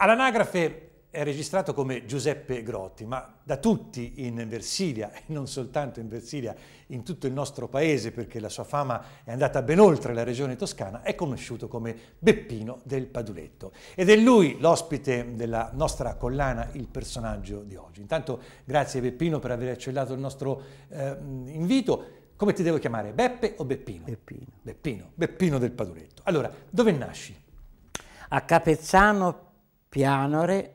All'anagrafe è registrato come Giuseppe Grotti, ma da tutti in Versilia, e non soltanto in Versilia, in tutto il nostro paese, perché la sua fama è andata ben oltre la regione toscana, è conosciuto come Beppino del Paduletto. Ed è lui l'ospite della nostra collana, il personaggio di oggi. Intanto grazie Beppino per aver accellato il nostro eh, invito. Come ti devo chiamare? Beppe o Beppino? Beppino. Beppino, Beppino del Paduletto. Allora, dove nasci? A Capezzano Pianore.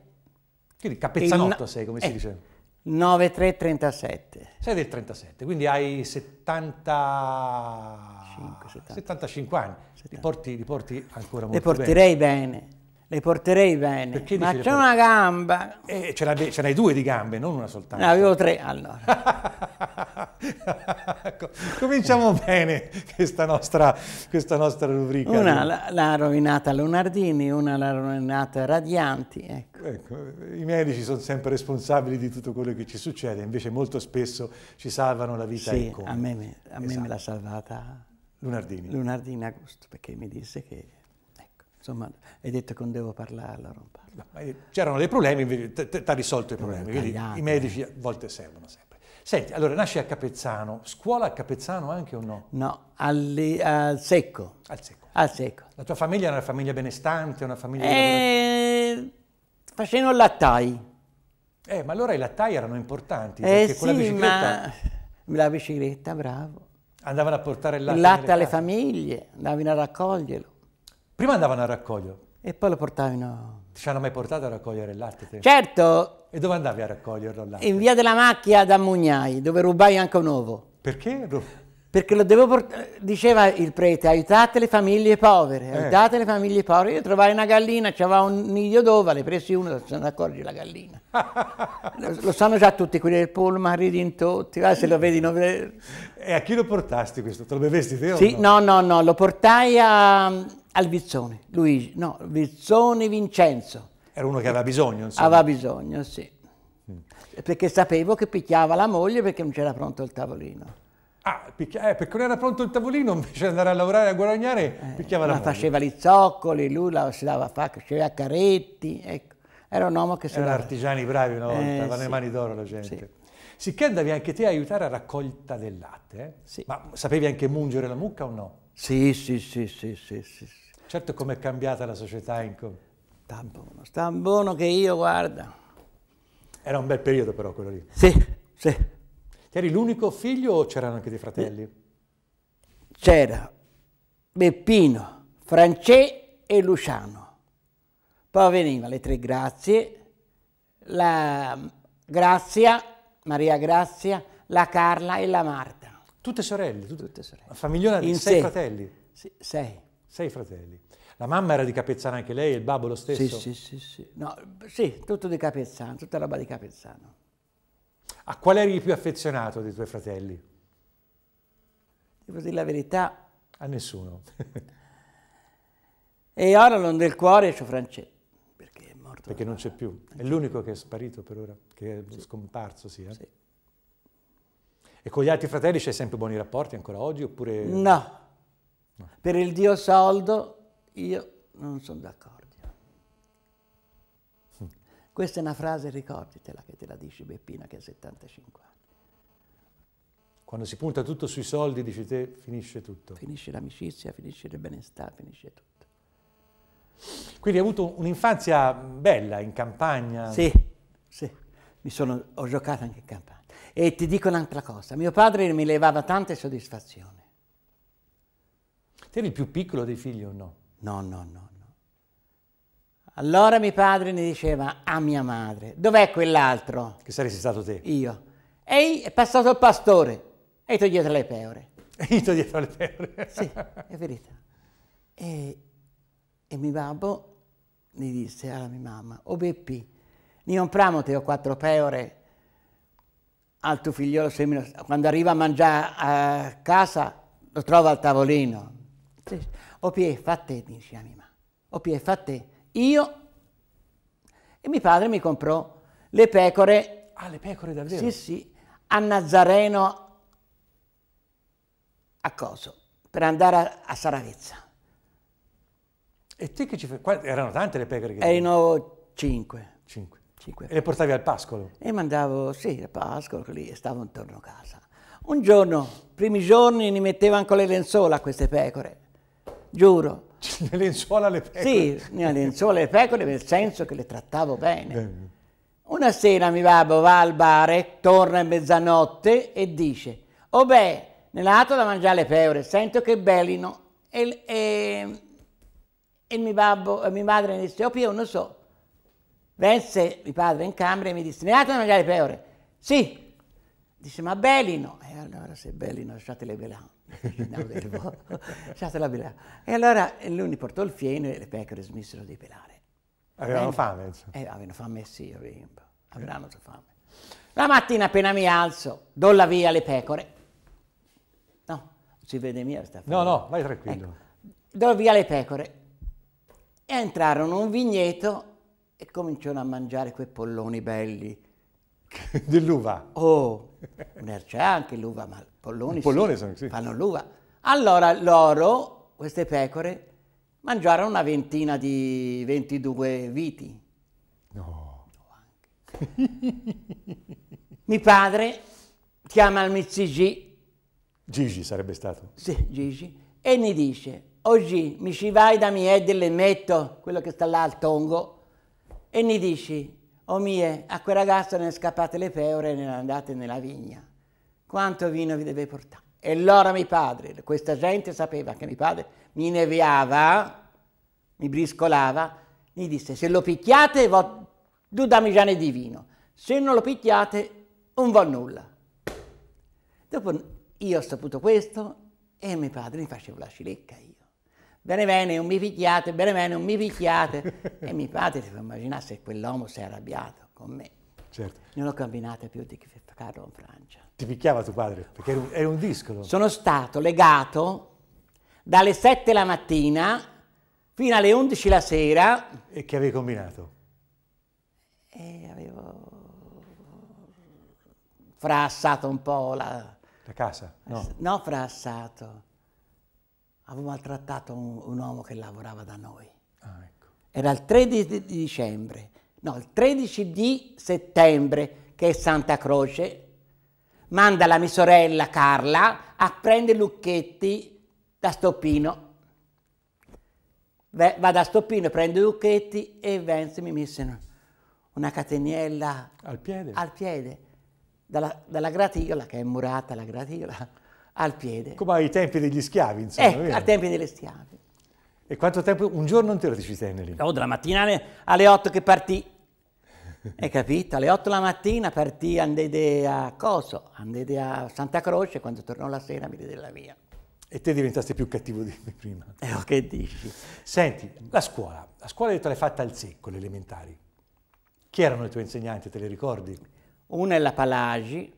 Quindi capezzanotto no, sei, come eh, si dice? 9337. Sei del 37, quindi hai 70... 5, 70. 75 anni. 70. Li, porti, li porti ancora molto bene. Li porterei bene. bene. Le porterei bene, Perché ma c'è una gamba. Eh, ce, l'hai, due di gambe, non una soltanto. Ne avevo tre, allora. Ecco, cominciamo bene questa nostra, questa nostra rubrica. Una l'ha rovinata Lunardini, una l'ha rovinata Radianti. Ecco. Ecco, I medici sono sempre responsabili di tutto quello che ci succede, invece molto spesso ci salvano la vita. Sì, a me, a me esatto. me l'ha esatto. salvata Lunardini. Lunardini Agosto, perché mi disse che insomma, hai detto che non devo parlare non parlo. Eh, c'erano dei problemi, ti ha risolto i problemi, quindi i medici a volte servono sempre. Senti, allora nasci a Capezzano, scuola a Capezzano anche o no? No, al, al, secco. al, secco. Al secco. La tua famiglia era una famiglia benestante, una famiglia... Eh, facevano lattai. Eh, ma allora i lattai erano importanti, eh, perché sì, con la bicicletta... Ma... La bicicletta, bravo. Andavano a portare il latte. Il latte alle famiglie, andavano a raccoglierlo. Prima andavano a raccoglio. E poi lo portavano... Ci hanno mai portato a raccogliere il latte? Te? Certo! E dove andavi a raccoglierlo là? In via della Macchia da Mugnai, dove rubai anche un ovo. Perché? Perché lo devo portare... Diceva il prete, aiutate le famiglie povere, eh. aiutate le famiglie povere. Io trovai una gallina, c'aveva un nido d'ovale, presi uno, se ne accorgi la gallina. lo, lo sanno già tutti, quelli del pullman, in tutti, ah, se lo vedi... Non... E a chi lo portasti questo? Te lo bevesti te Sì, no? no, no, no, lo portai a al Vizzone, Luigi, no, Vizzone Vincenzo. Era uno che aveva bisogno, insomma. Aveva bisogno, sì. Mm. Perché sapevo che picchiava la moglie perché non c'era pronto il tavolino. Ah, picchia... eh, perché non era pronto il tavolino, invece di andare a lavorare e a guadagnare, eh, picchiava la moglie. faceva gli zoccoli, lui la, si dava a fare, faceva caretti, ecco. Era un uomo che si Erano dava... artigiani bravi una volta, eh, avevano sì. le mani d'oro la gente. Sì. Sicché andavi anche te a aiutare a raccolta del latte, eh? sì. ma sapevi anche mungere la mucca o no? Sì, sì, sì, sì, sì, sì, Certo com'è cambiata la società in... Sta buono, sta che io guarda. Era un bel periodo però quello lì. Sì, sì. Ti eri l'unico figlio o c'erano anche dei fratelli? C'era Beppino, Francè e Luciano. Poi veniva le tre grazie, la mm, Grazia, Maria Grazia, la Carla e la Marta. Tutte sorelle? Tutte, tutte sorelle. Una famigliola di sei, sei fratelli? Sì, sei. Sei fratelli. La mamma era di Capezzano anche lei, il babbo lo stesso? Sì, sì, sì. Sì, no, sì tutto di Capezzano, tutta roba di Capezzano. A qual eri più affezionato dei tuoi fratelli? Devo dire la verità. A nessuno. e ora non del cuore c'ho Francesco, perché è morto. Perché non c'è più. È l'unico che è sparito per ora, che è sì. scomparso, sì, eh? sì. E con gli altri fratelli c'hai sempre buoni rapporti ancora oggi oppure... No, per il Dio soldo io non sono d'accordo. Hm. Questa è una frase, ricorditela, che te la dice Beppina che ha 75 anni. Quando si punta tutto sui soldi, dici te, finisce tutto. Finisce l'amicizia, finisce il benestare, finisce tutto. Quindi hai avuto un'infanzia bella in campagna? Sì, sì. Sono, ho giocato anche in campagna. E ti dico un'altra cosa, mio padre mi levava tante soddisfazioni. Te eri il più piccolo dei figli o no? No, no, no, no. Allora mio padre ne diceva a ah, mia madre, dov'è quell'altro? Che saresti stato te? Io. Ehi, è passato il pastore, e io dietro le peore. E io dietro le peore? sì, è verità. E, e mio babbo mi disse alla mia mamma, o oh, Beppi, ne compriamo te ho quattro peore al tuo figliolo, quando arriva a mangiare a casa lo trova al tavolino, OPE fatte, dice la ah, mia OPE fatte io e mio padre mi comprò le pecore. Ah, le pecore davvero? Sì, sì, a Nazareno a Coso, per andare a, a Saravezza. E te che ci fai? Erano tante le pecore che... Erano cinque. Cinque. cinque. E le portavi al pascolo? E mandavo, sì, al pascolo, lì, e stavo intorno a casa. Un giorno, primi giorni, mi mettevano con le lenzuola queste pecore giuro. Le lenzuola alle pecore? Sì, le lenzuola alle pecore nel senso che le trattavo bene. Una sera mi babbo va al bar, torna a mezzanotte e dice, oh beh, ne nell'atto da mangiare le pecore, sento che belino». E, e, e mio babbo, mia madre mi disse, oh Pio, non so. Vense mio padre in camera e mi disse, «Ne nell'atto da mangiare le pecore? Sì. Dice, ma belino». E allora se bellino lasciatele belano. e allora lui mi portò il fieno e le pecore smisero di pelare. Avevano fame? Eh, avevano fame sì, avevano, avranno fame. La mattina appena mi alzo, do la via alle pecore. No, non si vede mia sta No, no, vai tranquillo. Ecco, do via le pecore. E entrarono in un vigneto e cominciarono a mangiare quei polloni belli Dell'uva. Oh, er-, c'è anche l'uva, ma polloni, pollone sì, sì. fanno l'uva. Allora loro, queste pecore, mangiarono una ventina di 22 viti. No. no Mio padre chiama il Mitsigi. Gigi sarebbe stato. Sì, Gigi. E mi dice, oggi mi ci vai da mi e dell'emmetto, quello che sta là al tongo, e mi dici, o oh mie, a quel ragazzo ne scappate le peore e ne andate nella vigna. Quanto vino vi deve portare? E allora mio padre, questa gente sapeva che mio padre mi neviava, mi briscolava, mi disse se lo picchiate vo due damigiane di vino, se non lo picchiate non vo nulla. Dopo io ho saputo questo e mio padre mi faceva la scilecca io bene bene, non mi picchiate, bene bene, non mi picchiate. e mio padre si può immaginare se quell'uomo si è arrabbiato con me. Certo. Non ho camminato più di Carlo in Francia. Ti picchiava tuo padre? Perché era un, era un discolo. Sono stato legato dalle 7 la mattina fino alle 11 la sera. E che avevi combinato? E avevo frassato un po' la... La casa? No, no frassato avevo maltrattato un, un uomo che lavorava da noi. Ah, ecco. Era il 13 di dicembre, no, il 13 di settembre, che è Santa Croce, manda la mia sorella Carla a prendere Lucchetti da Stoppino. Va da Stoppino, prende Lucchetti e Venzi mi mise una cateniella al piede. Al piede dalla, dalla gratiola, che è murata la gratiola, al piede. Come ai tempi degli schiavi, insomma. Eh, ai tempi delle schiavi. E quanto tempo? Un giorno intero ti ci stenne lì? Oh, dalla mattina alle 8 che partì. Hai capito? Alle 8 la mattina partì, andede a Coso, andede a Santa Croce, quando tornò la sera mi diede la via. E te diventaste più cattivo di me prima. Eh, oh, che dici? Senti, la scuola, la scuola te l'hai fatta al secco, le elementari. Chi erano i tuoi insegnanti, te le ricordi? Una è la Palagi,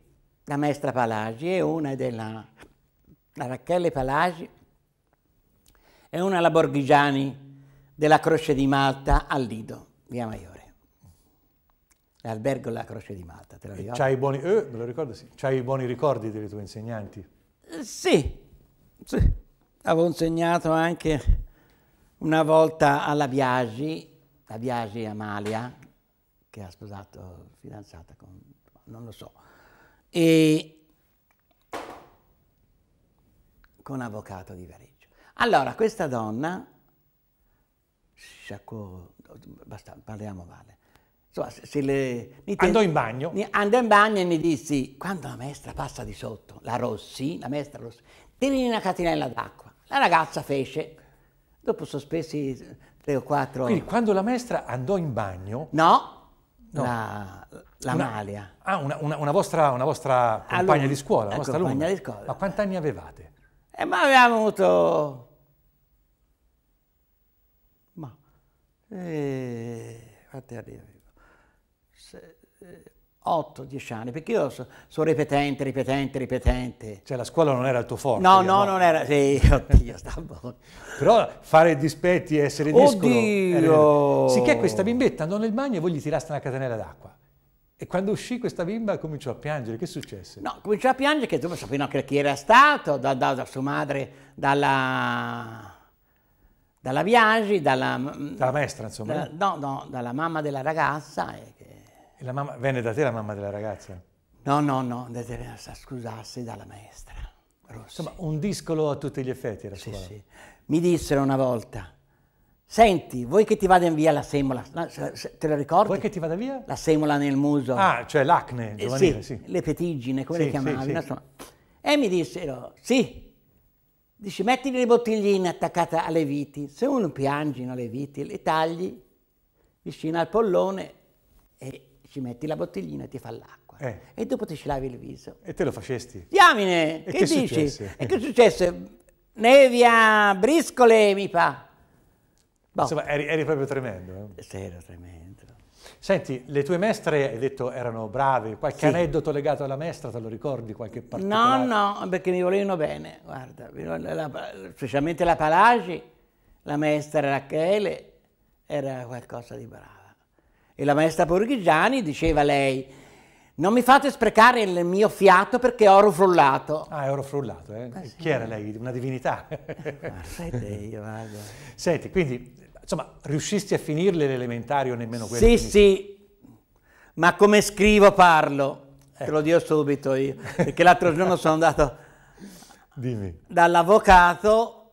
la maestra Palagi e una della la Rachele Palagi e una la Borghigiani della Croce di Malta al Lido, via Maiore. L'albergo della Croce di Malta, te lo ricordo. C'hai buoni, eh, me lo ricordo, sì. C'hai buoni ricordi delle tue insegnanti? Sì, sì. Avevo insegnato anche una volta alla Biagi, la Biagi Amalia, che ha sposato, fidanzata con, non lo so, e con avvocato di Vareggio. Allora, questa donna, Sciacco, basta, parliamo male, insomma, se le... Andò in bagno. Andò in bagno e mi dissi, quando la maestra passa di sotto, la Rossi, la maestra Rossi, tieni una catinella d'acqua. La ragazza fece, dopo sospesi tre o quattro... Quindi quando la maestra andò in bagno... No, no. La, L'Amalia. Una, ah, una, una, una, vostra, una vostra compagna Alunno, di scuola, una vostra compagna di scuola. Ma quanti anni avevate? Eh, ma avevamo avuto... Ma... Eh, quanti anni avevo? 8-10 eh, anni, perché io sono so ripetente, ripetente, ripetente. Cioè la scuola non era il tuo forte? No, no, no, diciamo. non era, sì, oddio, sta Però fare dispetti e essere discolo... Oddio! Era... Sicché questa bimbetta andò nel bagno e voi gli tiraste una catenella d'acqua. E quando uscì questa bimba cominciò a piangere, che successe? No, cominciò a piangere che insomma sapeva anche chi era stato, da, da, da sua madre, dalla, dalla Biagi, dalla, dalla maestra insomma. Da, eh? no, no, dalla mamma della ragazza. E, che... e la mamma, venne da te la mamma della ragazza? No, no, no, scusasse dalla maestra. Rossi. Insomma, un discolo a tutti gli effetti era sì, Sì. Mi dissero una volta, Senti, vuoi che ti vada via la semola? Te lo ricordi? Vuoi che ti vada via? La semola nel muso. Ah, cioè l'acne eh, giovanile, sì, sì. Le petigine, come sì, le chiamavi. Sì, sì. E mi dissero, sì, dici metti le bottigline attaccate alle viti. Se uno piangino le viti, le tagli vicino al pollone e ci metti la bottiglina e ti fa l'acqua. Eh. E dopo ti ci lavi il viso. E te lo facesti? Diamine, e che, che dici? E che successe? Nevia, briscole, mi fa. No. Insomma, eri, eri, proprio tremendo. Eh. eh? Sì, ero tremendo. Senti, le tue mestre, hai detto, erano brave. Qualche sì. aneddoto legato alla maestra, te lo ricordi? Qualche particolare? No, no, perché mi volevano bene. Guarda, specialmente la Palagi, la maestra Rachele, era qualcosa di brava. E la maestra Borghigiani diceva lei non mi fate sprecare il mio fiato perché oro frullato. Ah, è oro frullato, eh? eh sì. Chi era lei? Una divinità. Guardate io, guarda. Senti, quindi, insomma, riuscisti a finirle l'elementario nemmeno quello? Sì, sì, ma come scrivo parlo, eh. te lo dico subito io, perché l'altro giorno sono andato dall'avvocato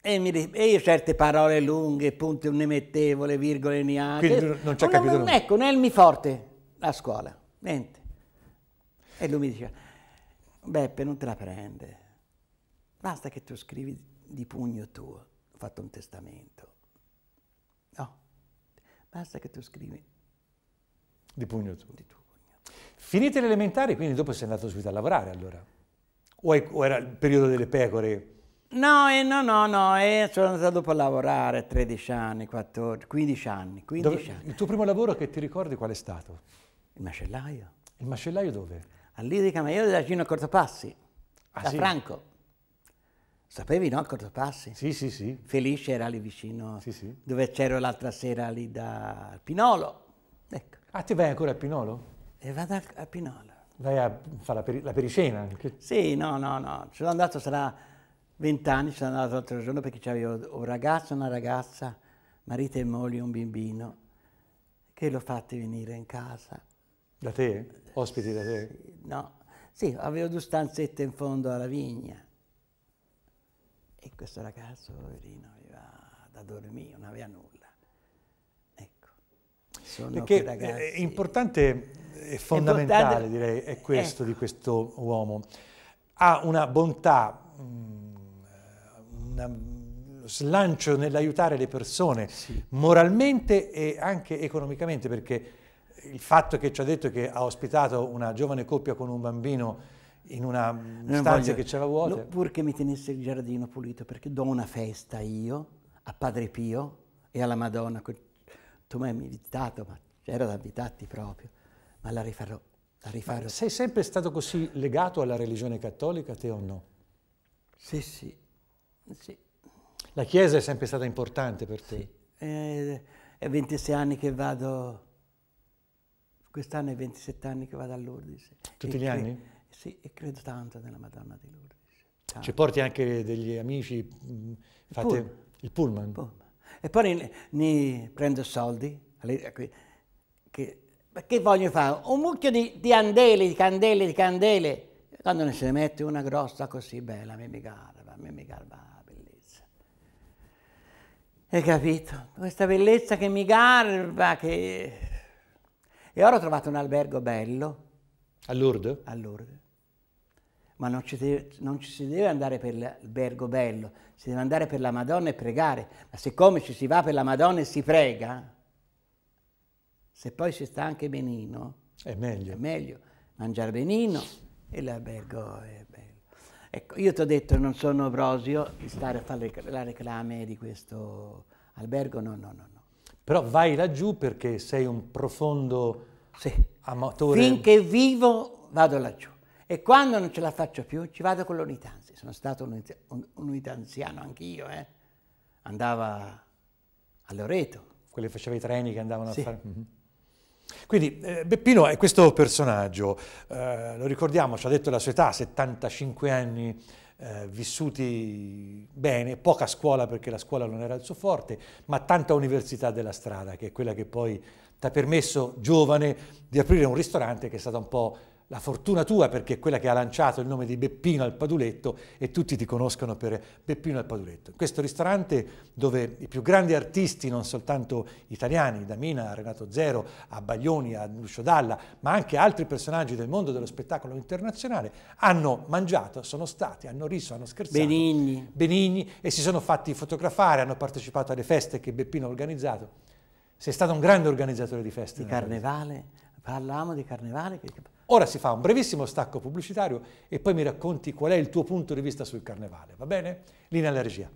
e, mi, e io certe parole lunghe, punti non ne mettevo, le virgole neanche. Quindi non ci ha capito nulla. Ecco, non è il mi forte la scuola, niente. E lui mi diceva, Beppe non te la prende, basta che tu scrivi di pugno tuo, ho fatto un testamento. No, basta che tu scrivi. Di pugno tuo. Di tuo pugno. Finite le elementari, quindi dopo sei andato subito a lavorare allora? O, è, o era il periodo delle pecore? No, eh, no, no, no, eh, sono andato dopo a lavorare 13 anni, 14, 15 anni, 15 Dove, anni. Il tuo primo lavoro che ti ricordi qual è stato? Il macellaio. Il macellaio dove? All'Irica Maiore da Gino Cortopassi, ah, da sì? Franco. Sapevi, no, Cortopassi? Sì, sì, sì. Felice era lì vicino, sì, sì. dove c'ero l'altra sera lì da Pinolo. Ecco. Ah, ti vai ancora a Pinolo? E vado a, a Pinolo. Vai a fare la, peri la, pericena? Anche. Sì, no, no, no. Ci sono andato, sarà vent'anni, ci sono andato l'altro giorno perché c'avevo un ragazzo, una ragazza, marito e moglie, un bimbino, che l'ho fatto venire in casa. Da te? Ospiti da te? no, sì, avevo due stanzette in fondo alla vigna. E questo ragazzo, poverino, aveva da dormire, non aveva nulla. Ecco. Sono Perché eh, ragazzi... è importante e fondamentale, importante... direi, è eh. questo ecco. di questo uomo. Ha una bontà, mm, un mm, slancio nell'aiutare le persone, sì. moralmente e anche economicamente, perché il fatto che ci ha detto che ha ospitato una giovane coppia con un bambino in una non stanza voglio, che c'era vuota. No, pur che mi tenesse il giardino pulito, perché do una festa io a Padre Pio e alla Madonna. Tu mi hai invitato, ma c'era da invitati proprio, ma la rifarò. La rifarò. Ma sei sempre stato così legato alla religione cattolica, te o no? Sì, sì. sì. La Chiesa è sempre stata importante per te? Sì. Eh, è 26 anni che vado Quest'anno è 27 anni che vado a Lourdes. Tutti e gli anni? Sì, e credo tanto nella Madonna di Lourdes. Tanto. Ci porti anche degli amici, mh, mm, fate il pullman. Il pullman. pullman. E poi ne, prendo soldi, che, che, voglio fare? Un mucchio di, di andele, di candele, di candele. Quando ne se ne mette una grossa così bella, mi garba, mi garba, la bellezza. Hai capito? Questa bellezza che mi garba, che e ora ho trovato un albergo bello. A Lourdes? A Lourdes. Ma non ci, deve, non ci, si deve andare per l'albergo bello, si deve andare per la Madonna e pregare. Ma siccome ci si va per la Madonna e si prega, se poi si sta anche benino, è meglio. È meglio mangiare benino e l'albergo è bello. Ecco, io ti ho detto, non sono Brosio, di stare a fare la reclame di questo albergo, no, no, no. no. Però vai laggiù perché sei un profondo sì. amatore. Finché vivo vado laggiù. E quando non ce la faccio più ci vado con l'unità. Sono stato un, unità anziano anch'io, eh. Andava a Loreto. Quelle faceva i treni che andavano sì. a fare... Mhm. Quindi eh, Beppino è questo personaggio, eh, lo ricordiamo, ci ha detto la sua età, 75 anni, eh, vissuti bene, poca scuola perché la scuola non era il suo forte, ma tanta università della strada, che è quella che poi ti ha permesso, giovane, di aprire un ristorante che è stata un po' la fortuna tua perché è quella che ha lanciato il nome di Beppino al Paduletto e tutti ti conoscono per Beppino al Paduletto. Questo ristorante dove i più grandi artisti, non soltanto italiani, da Mina a Renato Zero, a Baglioni, a Lucio Dalla, ma anche altri personaggi del mondo dello spettacolo internazionale, hanno mangiato, sono stati, hanno riso, hanno scherzato. Benigni. Benigni e si sono fatti fotografare, hanno partecipato alle feste che Beppino ha organizzato. Sei stato un grande organizzatore di feste. Di carnevale, parlavamo di carnevale. Che Ora si fa un brevissimo stacco pubblicitario e poi mi racconti qual è il tuo punto di vista sul carnevale, va bene? Linea alla regia.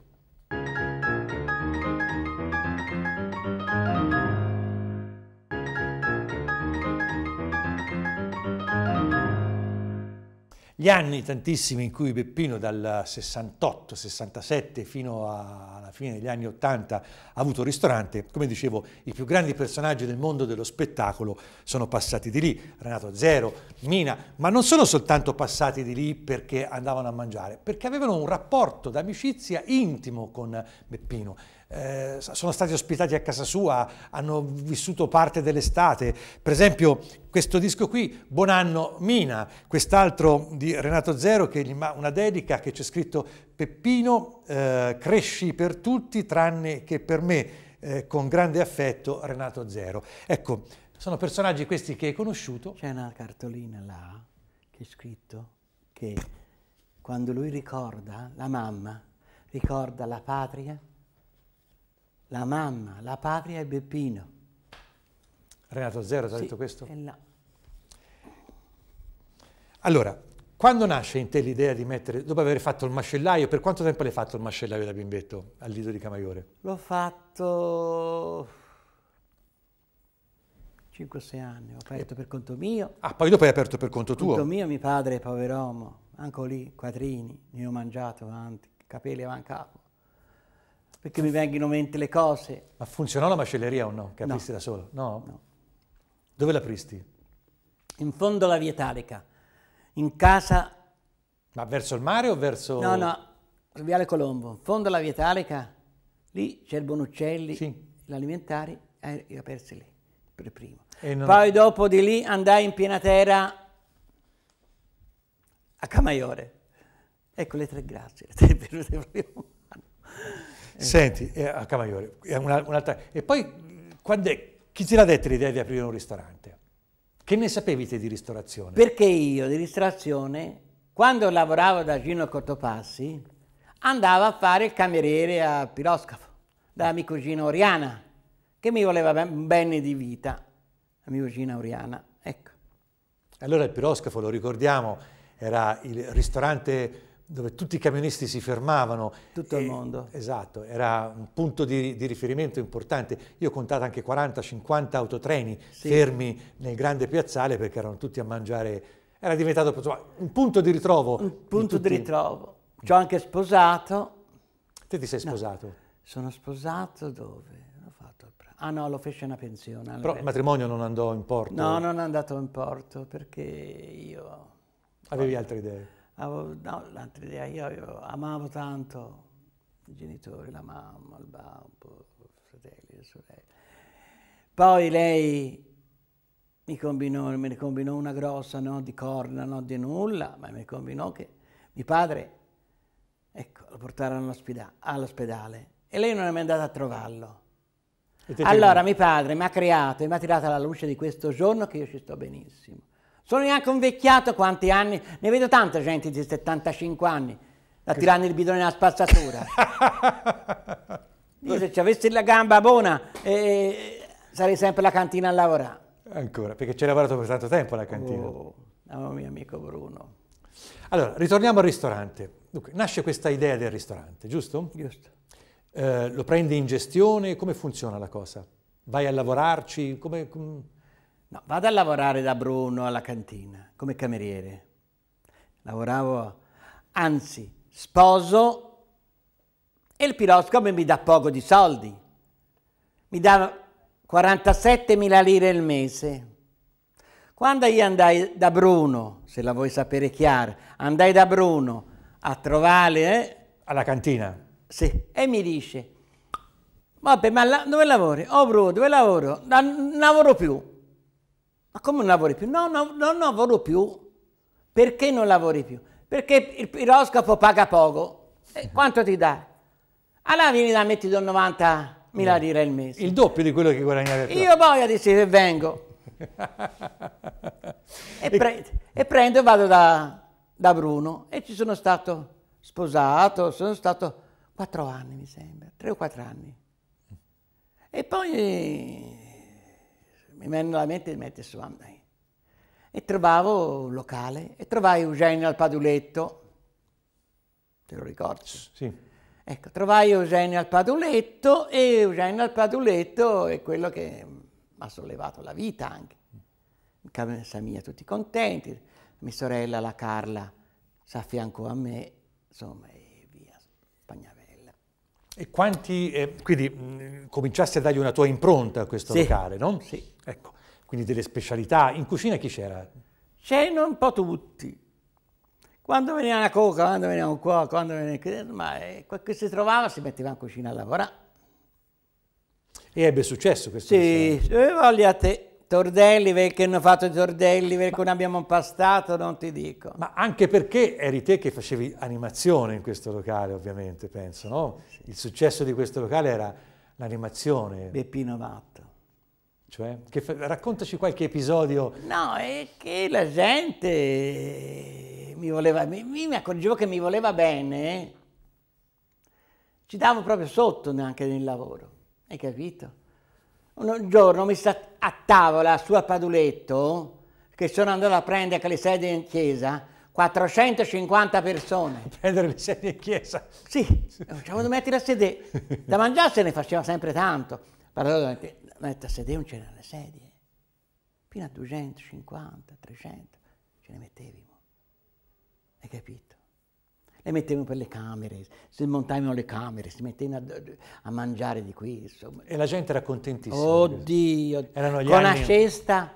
Gli anni tantissimi in cui Beppino dal 68-67 fino alla fine degli anni 80 ha avuto ristorante, come dicevo i più grandi personaggi del mondo dello spettacolo sono passati di lì, Renato Zero, Mina, ma non sono soltanto passati di lì perché andavano a mangiare, perché avevano un rapporto d'amicizia intimo con Beppino eh, sono stati ospitati a casa sua, hanno vissuto parte dell'estate. Per esempio questo disco qui, Buon anno Mina, quest'altro di Renato Zero, che gli ma una dedica che c'è scritto Peppino, eh, cresci per tutti tranne che per me, eh, con grande affetto Renato Zero. Ecco, sono personaggi questi che hai conosciuto. C'è una cartolina là che è scritto che quando lui ricorda la mamma, ricorda la patria, la mamma, la patria e Beppino. Renato Zero ti ha sì, detto questo? È là. Allora, quando nasce in te l'idea di mettere, dopo aver fatto il macellaio, per quanto tempo l'hai fatto il macellaio da bimbetto al lido di Camaiore? L'ho fatto 5-6 anni, ho aperto eh. per conto mio. Ah, poi dopo hai aperto per conto tuo? Per Conto mio, mio padre, poveromo, anche lì, quadrini, ne ho mangiato avanti, capelli avanti capo perché mi vengono in mente le cose. Ma funzionò la macelleria o no? Che no. da solo? No? no. Dove l'apristi? In fondo alla via Talica, in casa... Ma verso il mare o verso... No, no, sul Viale Colombo, in fondo alla via Talica, lì c'è il Bonuccelli, sì. l'alimentari, eh, io apersi lì, per primo. Non... Poi dopo di lì andai in piena terra a Camaiore. Ecco le tre grazie, le tre venute proprio eh. Senti, eh, a Camaiore, una, un'altra... E poi, è, chi ti l'ha detta l'idea di aprire un ristorante? Che ne sapevi te di ristorazione? Perché io di ristorazione, quando lavoravo da Gino Cottopassi, andavo a fare il cameriere a Piroscafo, da eh. mio cugino Oriana, che mi voleva ben, bene di vita, la mia cugina Oriana, ecco. Allora il Piroscafo, lo ricordiamo, era il ristorante dove tutti i camionisti si fermavano. Tutto e, il mondo. Esatto, era un punto di, di, riferimento importante. Io ho contato anche 40-50 autotreni sì. fermi nel grande piazzale perché erano tutti a mangiare. Era diventato insomma, un punto di ritrovo. Un punto di, di ritrovo. Ci ho anche sposato. Te ti sei sposato? No. sono sposato dove? Ah no, lo fece una pensione. Però il matrimonio non andò in porto? No, non è andato in porto perché io... Avevi altre idee? Avevo, no, l'altra idea, io, io, amavo tanto i genitori, la mamma, il babbo, i fratelli, le sorelle. Poi lei mi combinò, me ne combinò una grossa, no di corna, no di nulla, ma mi combinò che mio padre, ecco, lo portarono all'ospedale e lei non è mai andata a trovarlo. Allora mio padre mi ha creato e mi ha tirato alla luce di questo giorno che io ci sto benissimo. Sono neanche un vecchiato quanti anni, ne vedo tanta gente di 75 anni a che... tirare il bidone nella spazzatura. Io se ci avessi la gamba buona eh, sarei sempre la cantina a lavorare. Ancora, perché ci hai lavorato per tanto tempo la cantina. Oh, oh mio amico Bruno. Allora, ritorniamo al ristorante. Dunque, nasce questa idea del ristorante, giusto? Giusto. Eh, lo prendi in gestione, come funziona la cosa? Vai a lavorarci? Come, com No, vado a lavorare da Bruno alla cantina come cameriere. Lavoravo, anzi, sposo e il piroscafo mi dà poco di soldi. Mi dava 47.000 lire al mese. Quando io andai da Bruno, se la vuoi sapere chiaro, andai da Bruno a trovare... Eh, alla cantina? Sì, e mi dice, vabbè, ma la, dove lavori? Oh Bruno, dove lavoro? Non lavoro più. Ma come non lavori più? No, no, non lavoro più. Perché non lavori più? Perché il piroscafo paga poco. E eh, quanto ti dà? Allora vieni da metti 90 mila no. lire al mese. Il doppio di quello che guadagnavi. Io voglio dissi che vengo. e, pre e, prendo e vado da, da Bruno e ci sono stato sposato, sono stato quattro anni mi sembra, tre o quattro anni. E poi mi venne la mente di mettere su Amdai. E trovavo un locale, e trovai Eugenio al Paduletto, te lo ricordi? Sì. Ecco, trovai Eugenio al Paduletto e Eugenio al Paduletto è quello che mi ha sollevato la vita anche. In casa mia tutti contenti, mia sorella la Carla si affiancò a me, insomma, e quanti, eh, quindi mh, mm, cominciasti a dargli una tua impronta a questo sì. locale, no? Sì. Ecco, quindi delle specialità. In cucina chi c'era? C'erano un po' tutti. Quando veniva una coca, quando veniva un cuoco, quando veniva un... ma eh, quel che si trovava si metteva in cucina a lavorare. E ebbe successo questo? Sì, aveva voglia a te. Tordelli, perché hanno fatto i tordelli, perché Ma... non abbiamo impastato, non ti dico. Ma anche perché eri te che facevi animazione in questo locale, ovviamente, penso, no? Il successo di questo locale era l'animazione. Beppino Matto Cioè, che, raccontaci qualche episodio. No, è che la gente mi voleva, mi, mi accorgevo che mi voleva bene, ci davo proprio sotto anche nel lavoro, hai capito? un giorno mi sta a tavola a sua Paduletto, che sono andato a prendere le sedie in chiesa, 450 persone. A prendere le sedie in chiesa? Sì, quando mettere a sedere. da mangiare se ne faceva sempre tanto. Però metti a sedere non c'erano le sedie, fino a 250, 300, ce ne mettevimo. Hai capito? e mettevano per le camere, si montavano le camere, si mettevano a, a mangiare di qui, insomma. E la gente era contentissima. Oddio, Erano gli con anni... una cesta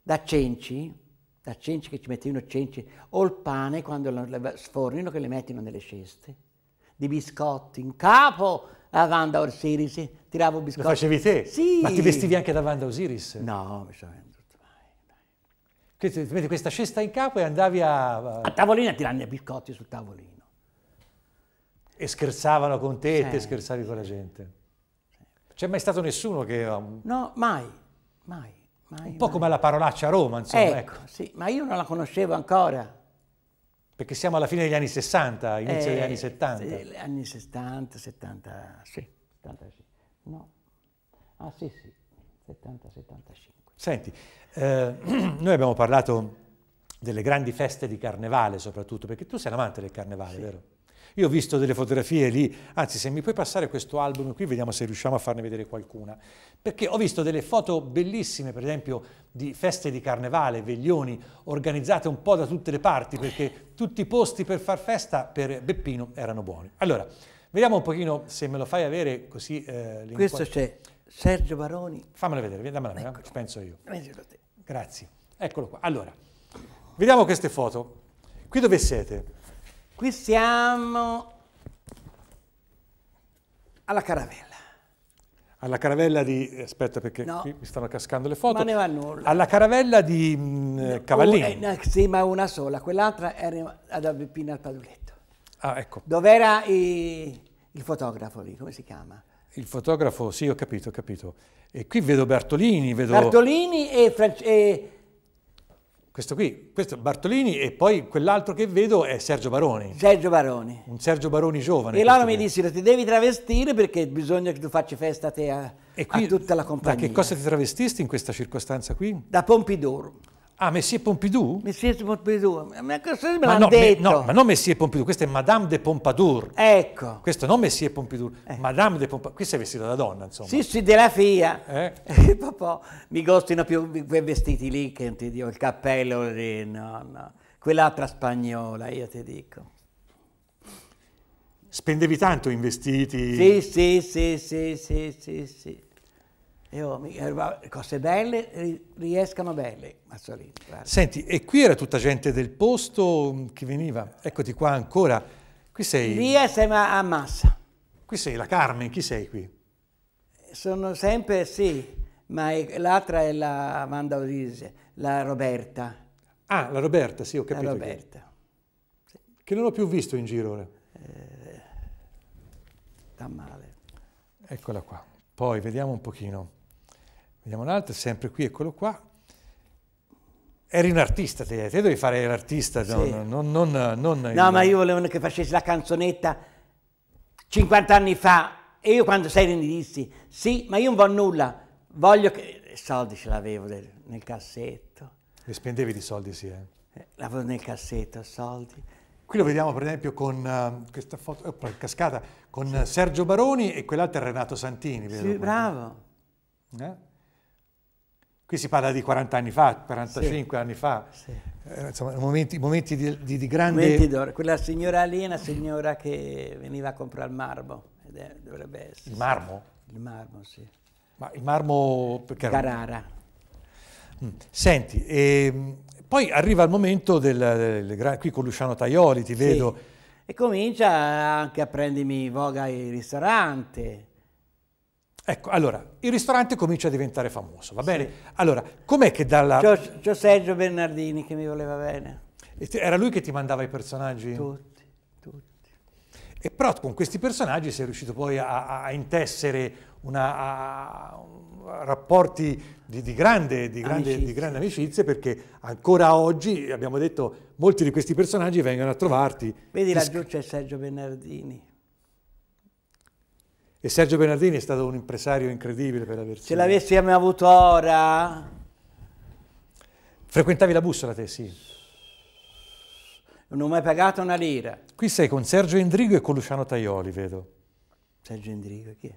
da cenci, da cenci che ci mettevano cenci, o il pane quando lo sfornino che le mettono nelle ceste, di biscotti in capo la Wanda Osiris, tiravo biscotti. Lo facevi te? Sì. Ma ti vestivi anche da Wanda Osiris? No, mi sono metti questa cesta in capo e andavi a... A tavolino a tirarne a biscotti sul tavolino. E scherzavano con te e te scherzavi con la gente. C'è mai stato nessuno che... No, mai, mai. mai un po' mai. come la parolaccia a Roma, insomma. Ecco, ecco, sì, ma io non la conoscevo ancora. Perché siamo alla fine degli anni 60, inizio eh, degli anni 70. Eh, sì, anni 60, 70, sì, 70, sì. No. Ah sì, sì, 70, 75. Senti, eh, noi abbiamo parlato delle grandi feste di carnevale soprattutto, perché tu sei un amante del carnevale, sì. vero? Io ho visto delle fotografie lì, anzi se mi puoi passare questo album qui, vediamo se riusciamo a farne vedere qualcuna, perché ho visto delle foto bellissime, per esempio, di feste di carnevale, veglioni, organizzate un po' da tutte le parti, perché tutti i posti per far festa per Beppino erano buoni. Allora, vediamo un pochino se me lo fai avere così... Eh, Questo c'è. Sergio Baroni. Fammelo vedere, dammela a ecco. ci eh, penso io. Grazie. Eccolo qua. Allora, vediamo queste foto. Qui dove siete? Qui siamo alla caravella. Alla caravella di... Eh, aspetta perché no. qui mi stanno cascando le foto. Ma ne va nulla. Alla caravella di mh, mm, no, oh, Cavallini. Una, eh, sì, ma una sola. Quell'altra era ad Albeppina al Paduletto. Ah, ecco. Dove Dov'era il fotografo lì, come si chiama? Il fotografo, sì, ho capito, ho capito. E qui vedo Bartolini, vedo... Bartolini e... Fran e... Questo qui, questo Bartolini e poi quell'altro che vedo è Sergio Baroni. Sergio Baroni. Un Sergio Baroni giovane. E loro mi dissero ti devi travestire perché bisogna che tu facci festa a te a, e qui, a tutta la compagnia. Da che cosa ti travestisti in questa circostanza qui? Da Pompidoro. Ah, Messie Pompidou? Messie Pompidou, ma questo me l'hanno no, detto. Me, no, ma non Messie Pompidou, questa è Madame de Pompadour. Ecco. Questo non Messie Pompidou, eh. Madame de Pompadour. Qui sei vestita da donna, insomma. Sì, sì, della FIA. Eh? E eh, papà, mi gostino più quei vestiti lì che ti dico, il cappello lì, no, no. Quell'altra spagnola, io ti dico. Spendevi tanto in vestiti? Sì, sì, sì, sì, sì, sì. sì. Io mi eh, cose belle riescano belle, Mazzolini. Guarda. Senti, e qui era tutta gente del posto mm, che veniva? Eccoti qua ancora. Qui sei... Via siamo a Massa. Qui sei la Carmen, chi sei qui? Sono sempre, sì, ma l'altra è la Amanda Ulisse, la Roberta. Ah, la Roberta, sì, ho capito. La Roberta. Che, che non ho più visto in giro ora. Eh, sta male. Eccola qua. Poi vediamo un pochino. Vediamo un altro, sempre qui, eccolo qua. Eri un artista, te, te devi fare l'artista, sì. non, non, non, non No, il... ma io volevo che facessi la canzonetta 50 anni fa e io quando sei mi dissi, sì, ma io non voglio nulla, voglio che... I soldi ce l'avevo nel cassetto. Li spendevi di soldi, sì, eh? eh? L'avevo nel cassetto, soldi. Qui lo vediamo per esempio con uh, questa foto, oh, cascata, con sì. Sergio Baroni e quell'altro è Renato Santini. Sì, vedo, bravo. Eh? Qui si parla di 40 anni fa, 45 sì. anni fa, sì. eh, insomma momenti, momenti di, di, di, grande... Quella signora lì è una signora che veniva a comprare il marmo, ed è, dovrebbe essere... Il marmo? Il marmo, sì. Ma il marmo... Carrara. Mm. Senti, ehm, poi arriva il momento del, del, del, qui con Luciano Taioli, ti vedo. Sì. E comincia anche a prendermi voga ai ristoranti. Ecco, allora, il ristorante comincia a diventare famoso, va bene? Sì. Allora, com'è che dalla... C'ho, Sergio Bernardini che mi voleva bene. Era lui che ti mandava i personaggi? Tutti, tutti. E però con questi personaggi sei riuscito poi a, a intessere una, a, a rapporti di, di, grande, di, grande, di, grande, amicizia perché ancora oggi, abbiamo detto, molti di questi personaggi vengono a trovarti. Vedi laggiù c'è Sergio Bernardini, e Sergio Bernardini è stato un impresario incredibile per averci. Versilia. Se l'avessimo avuto ora... Frequentavi la bussola te, sì. Non ho mai pagato una lira. Qui sei con Sergio Endrigo e con Luciano Taioli, vedo. Sergio Endrigo, chi è?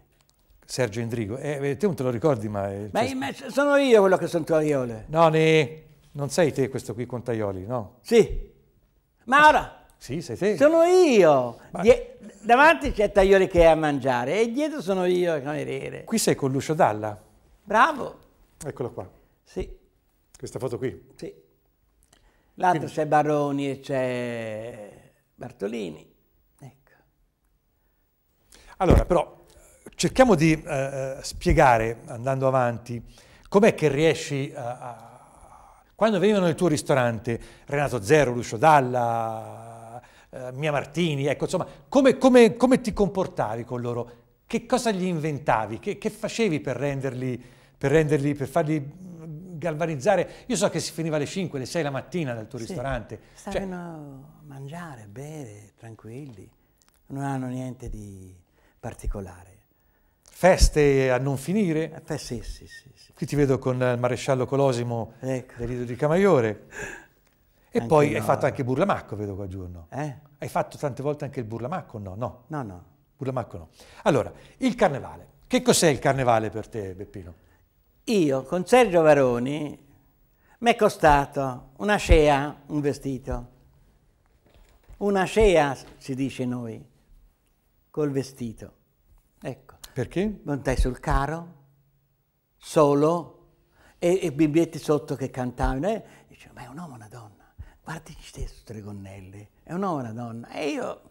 Sergio Endrigo, eh, eh te non te lo ricordi mai? Ma, cioè... ma sono io quello che sono Tajoli. No, ne... non sei te questo qui con Taioli, no? Sì. Ma ora... Sì, sei te. Sono io. Die davanti c'è Tagliori che è a mangiare e dietro sono io che non Qui sei con Lucio Dalla. Bravo. Eccolo qua. Sì. Questa foto qui. Sì. L'altro c'è Baroni e c'è Bartolini. Ecco. Allora, però, cerchiamo di eh, eh, spiegare, andando avanti, com'è che riesci a, a... Quando venivano nel tuo ristorante Renato Zero, Lucio Dalla, eh, Mia Martini, ecco, insomma, come, come, come, ti comportavi con loro? Che cosa gli inventavi? Che, che facevi per renderli, per renderli, per farli mm, galvanizzare. Io so che si finiva alle 5, alle 6 la mattina dal tuo sì, ristorante. Stavano cioè... a mangiare, bere, tranquilli. Non hanno niente di particolare. Feste a non finire? Eh, sì, sì, sì, sì, Qui ti vedo con il maresciallo Colosimo ecco. del Lido di Camaiore. E anche poi hai fatto anche Burlamacco, vedo qua giorno. Eh? Hai fatto tante volte anche il Burlamacco? No, no. No, no. Burlamacco no. Allora, il carnevale. Che cos'è il carnevale per te, Beppino? Io, con Sergio Varoni, mi è costato una scea, un vestito. Una scea, si dice noi, col vestito. Ecco. Perché? Montai sul caro, solo, e, e biglietti sotto che cantavano. E dicevo, ma è un uomo o una donna? guardi te stregonnelle, è un uomo e una donna. E io,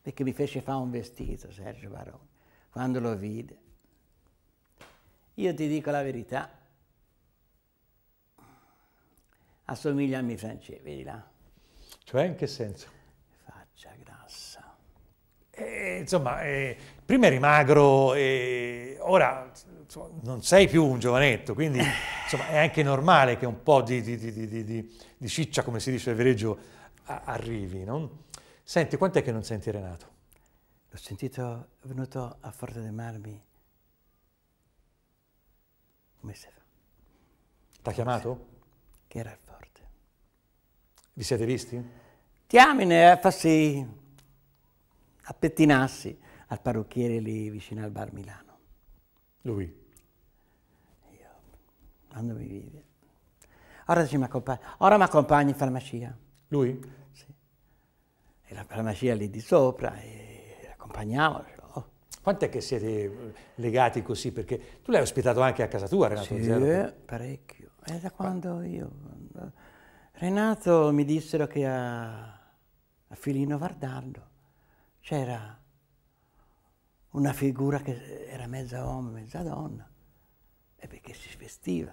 perché mi fece fare un vestito Sergio Barone, quando lo vide. Io ti dico la verità, assomiglia a mi francese, vedi là. Cioè in che senso? Faccia grassa. Eh, insomma, eh, prima eri magro, e ora insomma, non sei più un giovanetto, quindi eh. insomma, è anche normale che un po' di, di, di, di ciccia, come si dice a Vereggio, arrivi. No? Senti, quant'è che non senti Renato? L'ho sentito, è venuto a Forte dei Marmi un mese fa. T'ha chiamato? Che era il Forte. Vi siete visti? Diamine, eh, a farsi, a pettinarsi al parrucchiere lì vicino al bar Milano. Lui? quando mi vide. Ora, mi accompagni, ora mi accompagni in farmacia. Lui? Sì. E la farmacia lì di sopra, e accompagnamolo. Oh. è che siete eh, legati così? Perché tu l'hai ospitato anche a casa tua, Renato sì, Zero. parecchio. È da quando io... Renato mi dissero che a, a Filino Vardallo c'era una figura che era mezza uomo, mezza donna, e perché si vestiva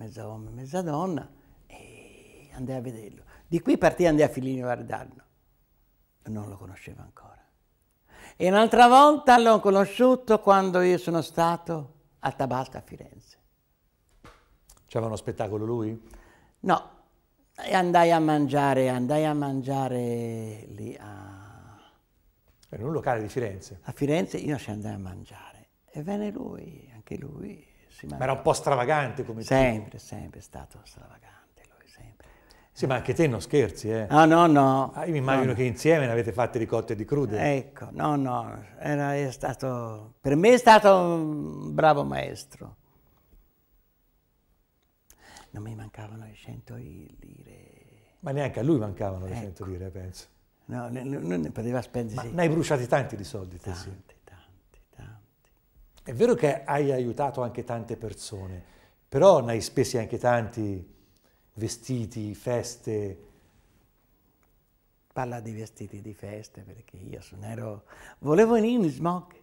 mezza uomo e mezza donna, e andai a vederlo. Di qui partì andai Andrea Filino Vardarno, non lo conoscevo ancora. E un'altra volta l'ho conosciuto quando io sono stato a Tabata a Firenze. C'era uno spettacolo lui? No, e andai a mangiare, andai a mangiare lì a... In un locale di Firenze? A Firenze io ci andai a mangiare e venne lui, anche lui, sì, ma... ma, era un po' stravagante come sempre, tipo. Sempre, stato stravagante lui, sempre. Sì, ma anche te non scherzi, eh? No, ah, no, no. Ah, io mi immagino no. che insieme ne avete fatte di cotte e di crude. Ecco, no, no, era, stato, per me è stato un bravo maestro. Non mi mancavano le 100 lire. Ma neanche a lui mancavano le ecco. 100 lire, penso. No, non ne poteva spendere. Ma ne hai bruciati tanti di soldi, te tanti. sì. È vero che hai aiutato anche tante persone, però ne hai spesi anche tanti vestiti, feste. Parla di vestiti di feste perché io sono ero... Volevo venire in smoking.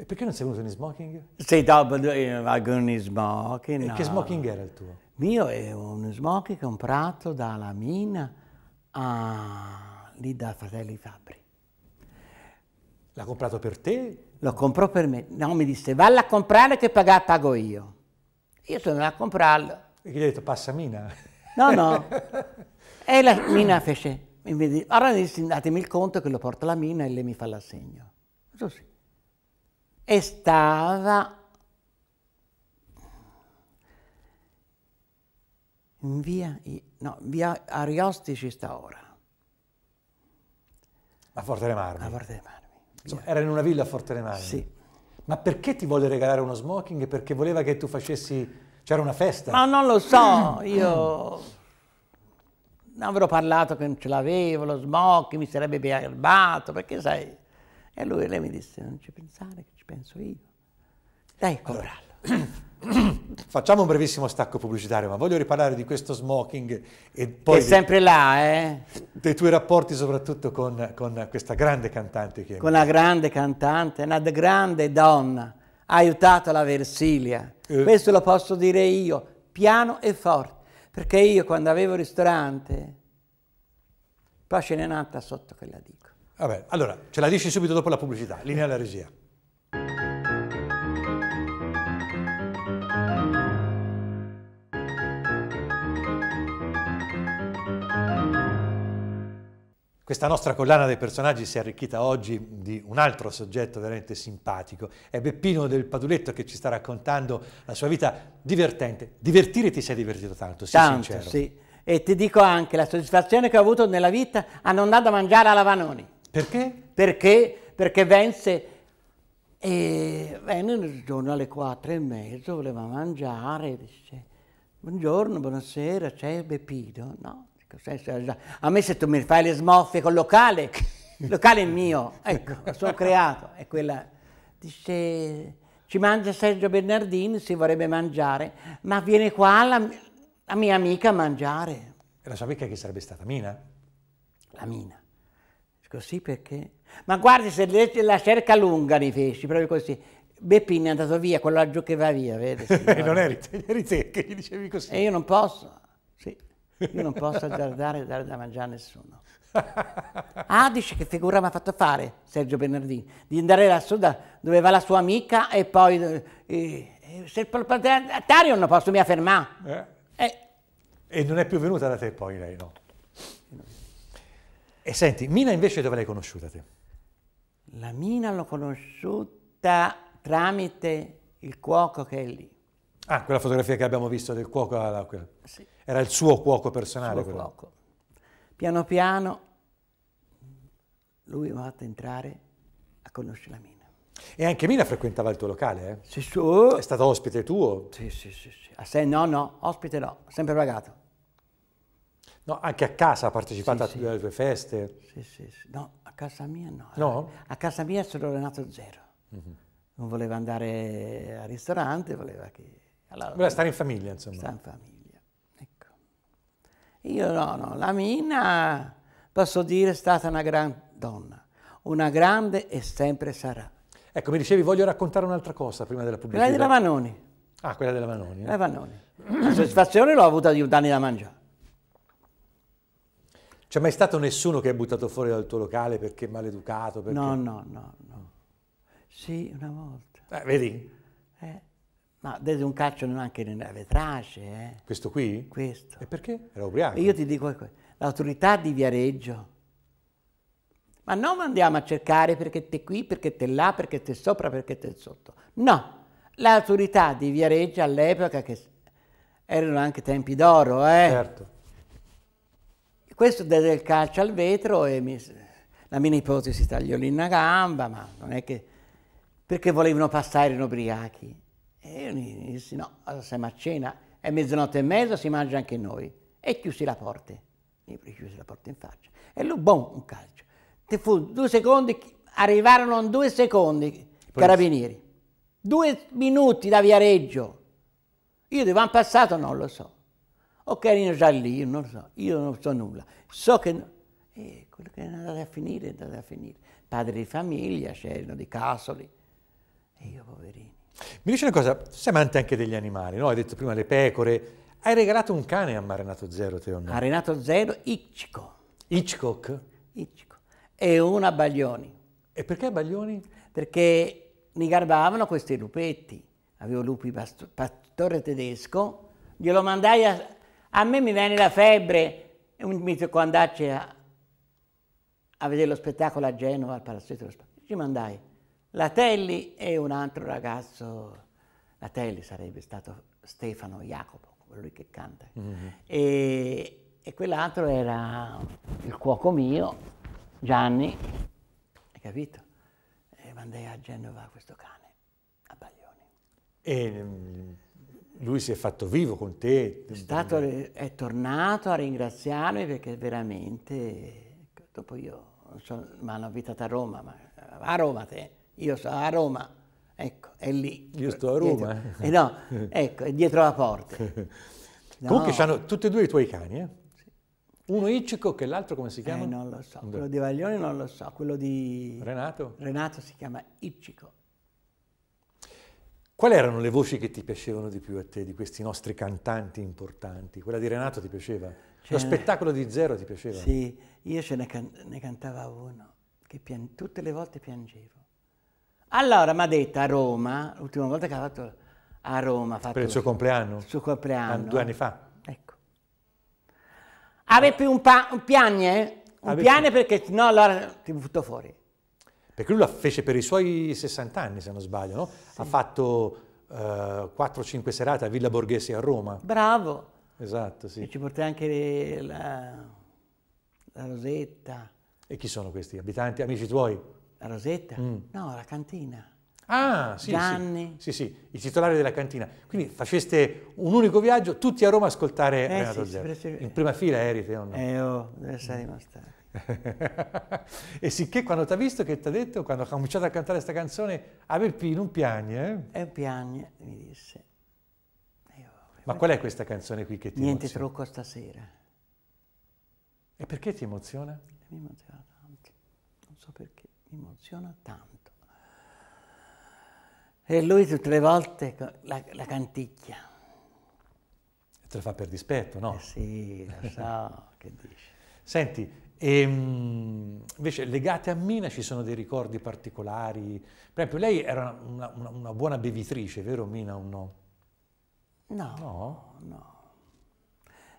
E perché non sei venuto in smoking? Sei dopo vagone in smoking. No. E che smoking era il tuo? Mio è un smoking comprato dalla mina a... lì da Fratelli Fabri. L'ha comprato per te? Lo comprò per me. No, mi disse, valla a comprare che paga, pago io. Io sono andato a comprarlo. E gli ho detto, passa Mina. No, no. e la Mina fece, invece, allora mi disse, datemi il conto che lo porta la Mina e lei mi fa l'assegno. Così. E stava in via, no, via Ariostici sta ora. A Forte delle Marmi. A Forte delle Marmi. Insomma, era in una villa a Forte Remani. Sì. Ma perché ti volle regalare uno smoking? Perché voleva che tu facessi... C'era una festa? Ma non lo so, io... Non avrò parlato che non ce l'avevo, lo smoking, mi sarebbe piarbato, perché sai... E lui, lei mi disse, non ci pensare, che ci penso io. Dai, compralo. Allora. Facciamo un brevissimo stacco pubblicitario, ma voglio riparlare di questo smoking e poi... È sempre là, eh? Dei tuoi rapporti soprattutto con, con questa grande cantante che... Con la grande cantante, una grande donna, ha aiutato la Versilia. Eh. Questo lo posso dire io, piano e forte, perché io quando avevo il ristorante, poi ce n'è un'altra sotto che la dico. Vabbè, allora, ce la dici subito dopo la pubblicità, linea alla regia. Questa nostra collana dei personaggi si è arricchita oggi di un altro soggetto veramente simpatico. È Beppino del Paduletto che ci sta raccontando la sua vita divertente. Divertire ti sei divertito tanto, sii tanto, sincero. Sì. E ti dico anche la soddisfazione che ho avuto nella vita a non andare a mangiare alla Vanoni. Perché? Perché? Perché Vense e eh, venne il giorno alle quattro e mezzo, voleva mangiare, dice, buongiorno, buonasera, c'è Beppino? No, Ecco, a me se tu mi fai le smorfie col locale, il locale è mio, ecco, sono creato. È quella, dice, ci mangia Sergio Bernardini, si vorrebbe mangiare, ma viene qua la, la mia amica a mangiare. E la sua amica che sarebbe stata Mina? La Mina. Così perché? Ma guardi se la cerca lunga nei pesci, proprio così. Beppini è andato via, quello laggiù che va via, vedi? non eri, eri te che gli dicevi così. E io non posso, sì. Io non posso azzardare e dare da mangiare a nessuno. Ah, dice che figura mi ha fatto fare Sergio Bernardini, di andare lassù da dove va la sua amica e poi... Eh, eh, se il proprietario non posso mi fermare. Eh. eh. E non è più venuta da te poi lei, no? E senti, Mina invece dove l'hai conosciuta te? La Mina l'ho conosciuta tramite il cuoco che è lì. Ah, quella fotografia che abbiamo visto del cuoco all'acqua. Ah, sì. Era il suo cuoco personale. Suo cuoco. Piano piano lui mi ha fatto entrare a conoscere la mina. E anche Mina frequentava il tuo locale, eh? Sì, su. È stato ospite tuo? Sì, sì, sì. sì. A ah, sé, no, no, ospite no, sempre pagato. No, anche a casa ha partecipato sì, alle sì. tue feste? Sì, sì, sì. No, a casa mia no. No? A casa mia sono Renato Zero. Mm -hmm. Non voleva andare al ristorante, voleva che allora, Voleva stare in famiglia, insomma. Stare in famiglia, ecco. Io no, no, la Mina, posso dire, è stata una gran donna, una grande e sempre sarà. Ecco, mi dicevi, voglio raccontare un'altra cosa prima della pubblicità. Quella della Manoni. Ah, quella della Vanoni. Eh? La Manoni. La soddisfazione l'ho avuta di danni da mangiare. C'è mai stato nessuno che è buttato fuori dal tuo locale perché è maleducato? Perché... No, no, no, no. Sì, una volta. Eh, vedi? Eh. Ma date un calcio anche nella vetrace. Eh? Questo qui? Questo. E perché? Era ubriaco. E io ti dico, ecco, l'autorità di Viareggio. Ma non andiamo a cercare perché te qui, perché te là, perché te sopra, perché te sotto. No, l'autorità di Viareggio all'epoca, che erano anche tempi d'oro, eh? Certo. Questo deve il calcio al vetro e mi, la mia nipote si tagliò lì una gamba, ma non è che... perché volevano passare in ubriachi. E io gli dissi, no, siamo a cena, è mezzanotte e mezza, si mangia anche noi. E chiusi la porta. Io chiusi la porta in faccia. E lui, boom, un calcio. Te fu due secondi, arrivarono in due secondi i carabinieri. Due minuti da Viareggio. Io devo aver passato, non lo so. O oh, che erano già lì, io non lo so. Io non so nulla. So che... No. E quello che è andato a finire, è andato a finire. Padre di famiglia, c'erano di Casoli. E io, poverino. Mi dice una cosa, tu sei amante anche degli animali, no? Hai detto prima le pecore. Hai regalato un cane a Marenato Zero, te o no? A Zero, Hitchcock. Hitchcock? Hitchcock. E una Baglioni. E perché Baglioni? Perché mi garbavano questi lupetti. Avevo lupi pasto, pastore tedesco. Glielo mandai a... A me mi venne la febbre. E mi dico andarci a, a vedere lo spettacolo a Genova, al Palazzetto dello Spazio. Ci mandai la Telli e un altro ragazzo, la Telli sarebbe stato Stefano Jacopo, quello che canta, mm-hmm. e, e quell'altro era il cuoco mio, Gianni, hai capito? E mandai a Genova questo cane, a Baglioni. E mm, lui si è fatto vivo con te? È, stato, è tornato a ringraziarmi perché veramente, ecco, dopo io, non so, mi hanno invitato a Roma, ma a Roma te, io sto a Roma, ecco, è lì. Io sto a Roma. Dietro, eh, eh no, ecco, è dietro la porta. No. Comunque hanno tutti e due i tuoi cani, eh? Uno Hitchcock che l'altro come si chiama? Eh, non lo so, quello di Vaglione non lo so, quello di... Renato? Renato si chiama Hitchcock. Quali erano le voci che ti piacevano di più a te, di questi nostri cantanti importanti? Quella di Renato ti piaceva? Cioè, Lo spettacolo di Zero ti piaceva? Sì, io ce ne, can ne cantavo uno, che tutte le volte piangevo. Allora mi ha detto a Roma, l'ultima volta che ha fatto a Roma... fatto per il suo compleanno? Il suo compleanno. Ah, due anni fa? Ecco. Avevi un, pa- un piagne? Un Ave perché no allora ti butto fuori. Perché lui la fece per i suoi 60 anni, se non sbaglio, no? sì. Ha fatto uh, eh, 4-5 serate a Villa Borghese a Roma. Bravo. Esatto, sì. E ci portò anche la, la Rosetta. E chi sono questi abitanti, amici tuoi? La Rosetta? Mm. No, la cantina. Ah, sì, Gianni. Sì, sì, sì, il titolare della cantina. Quindi faceste un unico viaggio, tutti a Roma a ascoltare eh, Renato sì, Zero. Sì, In prima fila eri te o no? Eh, oh, deve essere rimasto. e sicché quando ti ha visto, che ti ha detto, quando ha cominciato a cantare questa canzone, a Verpi non piagne, eh? E piagne, mi disse. Eh, oh, Ma qual è questa canzone qui che ti Niente emoziona? trucco stasera. E perché ti emoziona? Mi emoziona tanto, non so perché mi emoziona tanto. E lui tutte le volte la, la canticchia. E te la fa per dispetto, no? Eh sì, lo so, che dici. Senti, e, ehm, invece legate a Mina ci sono dei ricordi particolari? Per esempio, lei era una, una, una buona bevitrice, vero Mina o no? No, no. no.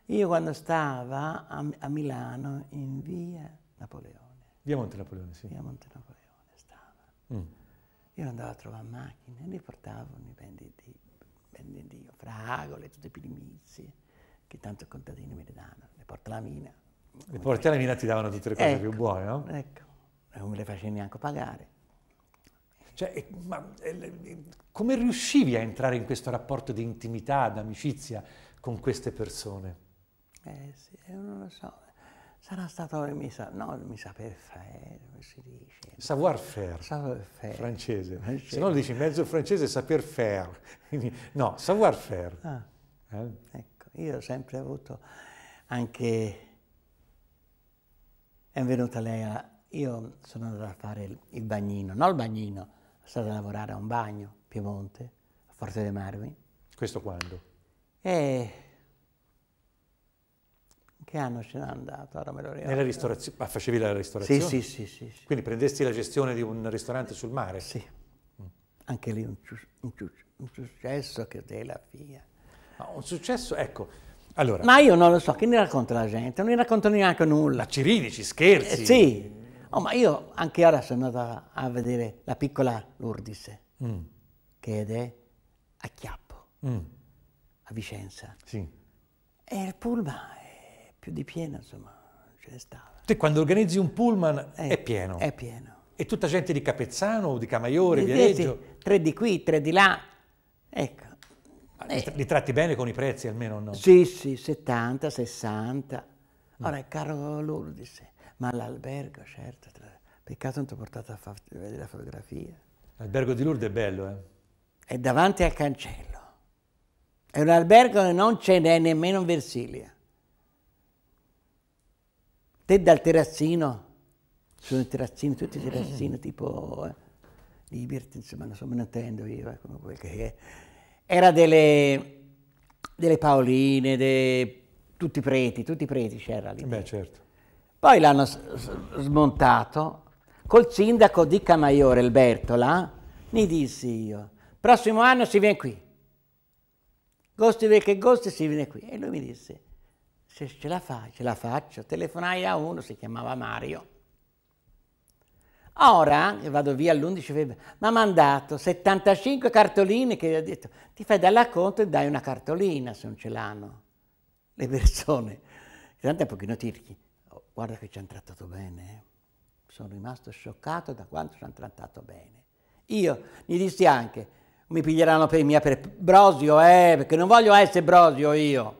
Io quando stava a, a Milano in via Napoleone, Via Monte Napoleone, sì. Via Monte Napoleone stava. Mm. Io andavo a trovare macchine, li portavano i venditi, venditi fragole, tutte primizie, che tanto i contadini mi le danno, le porta la mina. Le porti alla mina ti davano tutte le cose ecco, più buone, no? Ecco, non me le facevi neanche pagare. Cioè, ma, come riuscivi a entrare in questo rapporto di intimità, d'amicizia con queste persone? Eh sì, eh, non lo so, sarà stato, il mio, no, mi saper fare, come si dice? Savoir faire, savoir faire. francese. francese. Se no dici mezzo francese saper faire, no, savoir faire. Ah, eh? Ecco, io ho sempre avuto anche, è venuta lei a, io sono andata a fare il, il bagnino, non il bagnino, sono stata a lavorare a un bagno, Piemonte, a Forte dei Marmi. Questo quando? E eh, che anno ce n'è andato? Ora me lo Nella ristorazione, ma facevi la ristorazione? Sì, sì, sì, sì, Quindi prendesti la gestione di un ristorante sul mare? Sì. Mm. Anche lì un, un, un, successo che della via. Ma un successo, ecco, allora... Ma io non lo so, che ne racconta la gente? Non ne racconta neanche nulla. ci ridi, ci scherzi? Eh, sì. Oh, ma io anche ora sono andata a vedere la piccola Lourdes, mm. che è a Chiappo, mm. a Vicenza. Sì. E il pullman più di piena, insomma, ce ne stava. Te quando organizzi un pullman è, eh, è pieno? È pieno. E tutta gente di Capezzano, di Camaiore, di Viareggio? Tre di qui, tre di là, ecco. Eh. Li tratti bene con i prezzi almeno, no? Sì, sì, 70, 60. Ora, mm. caro Lourdes, ma l'albergo, certo, peccato non ti ho portato a vedere la fotografia. L'albergo di Lourdes è bello, eh? È davanti al cancello. È un albergo che non ce n'è nemmeno in Versilia. Te dal terrazzino, sono i terrazzini, tutti i terrazzini tipo eh, Liberty, insomma, non so, me ne intendo io, eh, come quel che è. Era delle, delle paoline, de, tutti preti, tutti i preti c'era lì. Beh, certo. Poi l'hanno smontato. Col sindaco di Camaiore, il Bertola, mi dissi io, prossimo anno si viene qui. Gosti vecchi e gosti si viene qui. E lui mi disse, se ce la fai, ce la faccio, telefonai a uno, si chiamava Mario. Ora vado via l'11 febbraio, mi ha mandato 75 cartoline che ha detto ti fai dalla conto e dai una cartolina se non ce l'hanno. Le persone, tanto è un pochino tirchi, oh, guarda che ci hanno trattato bene, eh. sono rimasto scioccato da quanto ci hanno trattato bene. Io gli dissi anche, mi piglieranno per mia per Brosio, eh, perché non voglio essere Brosio io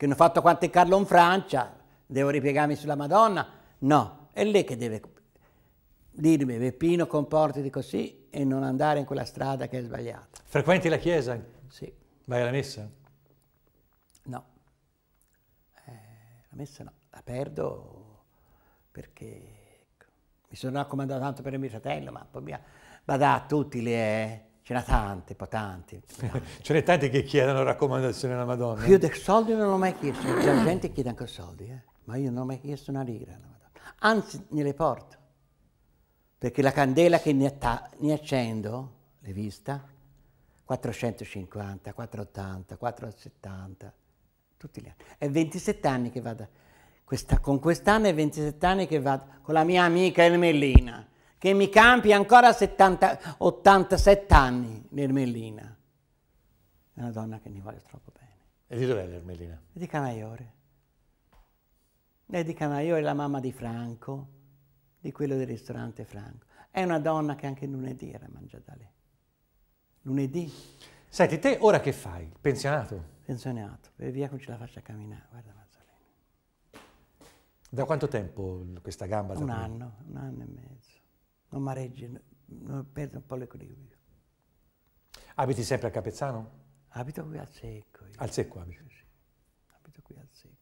che hanno fatto quanto è Carlo in Francia, devo ripiegarmi sulla Madonna? No, è lei che deve dirmi Peppino comportati così e non andare in quella strada che è sbagliata. Frequenti la chiesa? Sì. Vai alla messa? No, eh, la messa no, la perdo perché mi sono raccomandato tanto per il mio fratello, ma poi mi ha badato tutti le... Ce n'è tante, poi tante. Ce n'è tante che chiedono raccomandazioni alla Madonna. Io dei soldi non l'ho mai chiesto, c'è gente che chiede anche soldi, eh? ma io non ho mai chiesto una lira alla Madonna. Anzi, ne le porto, perché la candela che ne, ne accendo, l'hai vista? 450, 480, 470, tutti gli anni. È 27 anni che vado, questa, con quest'anno è 27 anni che vado con la mia amica Ermellina che mi campi ancora 70, 87 anni, l'Ermellina. È una donna che mi vuole troppo bene. E di dov'è l'Ermellina? È di Camaiore. È di Camaiore, la mamma di Franco, di quello del ristorante Franco. È una donna che anche lunedì era mangiata da lei. Lunedì. Senti, te ora che fai? Pensionato? Pensionato, E via non ce la faccia camminare, guarda Mazzolini. Da quanto tempo questa gamba? Un anno, un anno e mezzo non mi regge, non perdo un po' l'equilibrio. Abiti sempre a Capezzano? Abito qui al secco. Io. Al secco abito? Sì, abito qui al secco.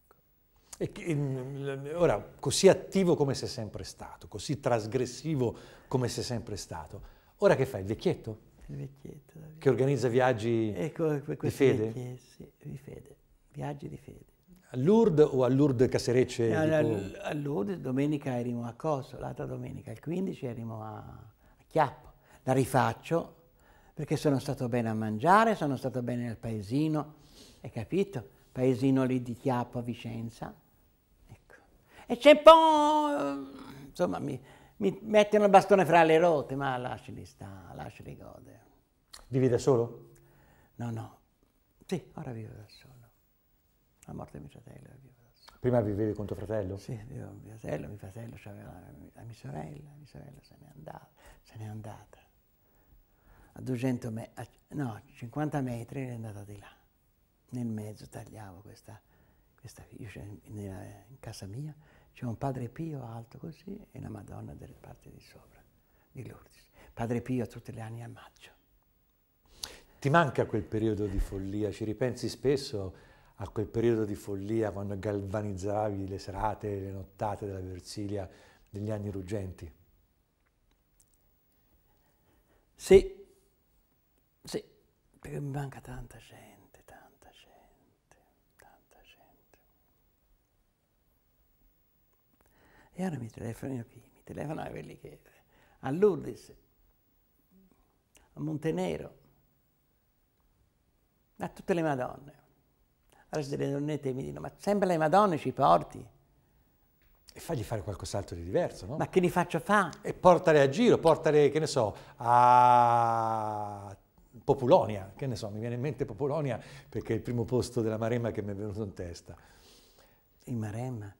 E, ora, così attivo come sei sempre stato, così trasgressivo come sei sempre stato, ora che fai? Il vecchietto? Il vecchietto. Che organizza viaggi ecco, di fede? Vecchie, sì, di fede, viaggi di fede. A Lourdes o a Lourdes Caserecce? Tipo... A Lourdes domenica erimo a Coso, l'altra domenica, il 15 erimo a, a Chiappo. La rifaccio perché sono stato bene a mangiare, sono stato bene nel paesino, hai capito? Paesino lì di Chiappo Vicenza. Ecco. E c'è un po'... insomma mi, mi, mettono il bastone fra le ruote, ma lasciali stare, lasciali godere. Vivi da solo? No, no. Sì, ora vivo da solo la morte di mio fratello. Prima vivevi con tuo fratello? Sì, vivevo con mio fratello, mio fratello aveva la mia sorella, mia sorella se n'è andata, se n'è andata. A 200 metri, no, 50 metri è andata di là. Nel mezzo tagliavo questa, questa io nella, in casa mia c'è un padre Pio alto così e la Madonna delle parti di sopra, di Lourdes. Padre Pio tutti gli anni a maggio. Ti manca quel periodo di follia? Ci ripensi spesso? a quel periodo di follia quando galvanizzavi le serate, le nottate della Versilia degli anni ruggenti? Sì, sì, perché mi manca tanta gente, tanta gente, tanta gente. E ora mi telefonano chi? mi telefonano quelli che... a Lourdes, a Montenero, a tutte le Madonne. Allora le donnette mi dicono, ma sempre le Madonne ci porti? E fagli fare qualcos'altro di diverso, no? Ma che li faccio fare? E portare a giro, portare, che ne so, a Populonia, che ne so, mi viene in mente Populonia perché è il primo posto della Maremma che mi è venuto in testa. In Maremma?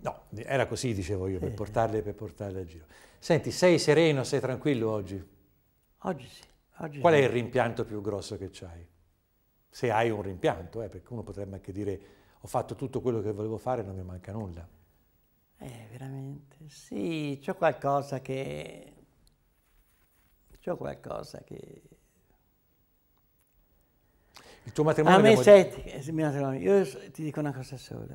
No, era così, dicevo io, per eh. portarle, per portarle a giro. Senti, sei sereno, sei tranquillo oggi? Oggi sì. Oggi Qual è il rimpianto più grosso che hai? se hai un rimpianto, eh, perché uno potrebbe anche dire ho fatto tutto quello che volevo fare e non mi manca nulla. Eh, veramente, sì, c'è qualcosa che... c'è qualcosa che... Il tuo matrimonio... A me abbiamo... senti, eh, io ti dico una cosa sola.